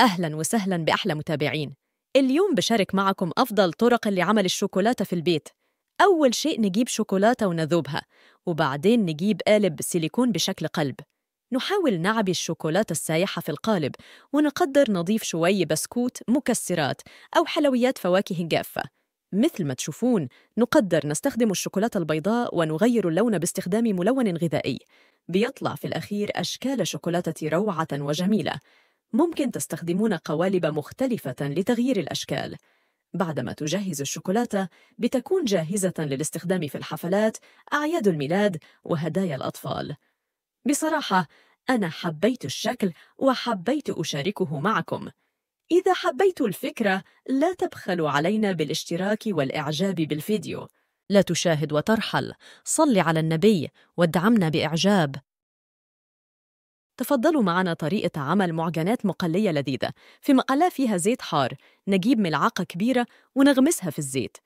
أهلاً وسهلاً بأحلى متابعين اليوم بشارك معكم أفضل طرق لعمل الشوكولاتة في البيت أول شيء نجيب شوكولاتة ونذوبها وبعدين نجيب قالب سيليكون بشكل قلب نحاول نعبي الشوكولاتة السايحة في القالب ونقدر نضيف شوي بسكوت مكسرات أو حلويات فواكه جافة مثل ما تشوفون نقدر نستخدم الشوكولاتة البيضاء ونغير اللون باستخدام ملون غذائي بيطلع في الأخير أشكال شوكولاتة روعة وجميلة ممكن تستخدمون قوالب مختلفة لتغيير الأشكال بعدما تجهز الشوكولاتة بتكون جاهزة للاستخدام في الحفلات، أعياد الميلاد، وهدايا الأطفال بصراحة، أنا حبيت الشكل وحبيت أشاركه معكم إذا حبيت الفكرة، لا تبخلوا علينا بالاشتراك والإعجاب بالفيديو لا تشاهد وترحل، صل على النبي وادعمنا بإعجاب تفضلوا معنا طريقة عمل معجنات مقلية لذيذة في مقلاة فيها زيت حار نجيب ملعقة كبيرة ونغمسها في الزيت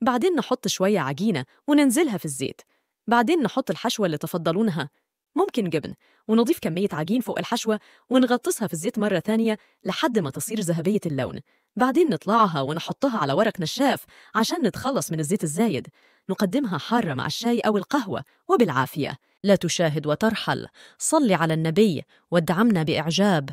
بعدين نحط شوية عجينة وننزلها في الزيت بعدين نحط الحشوة اللي تفضلونها ممكن جبن ونضيف كمية عجين فوق الحشوة ونغطسها في الزيت مرة ثانية لحد ما تصير ذهبية اللون بعدين نطلعها ونحطها على ورق نشاف عشان نتخلص من الزيت الزايد نقدمها حارة مع الشاي أو القهوة وبالعافية لا تشاهد وترحل صل على النبي وادعمنا بإعجاب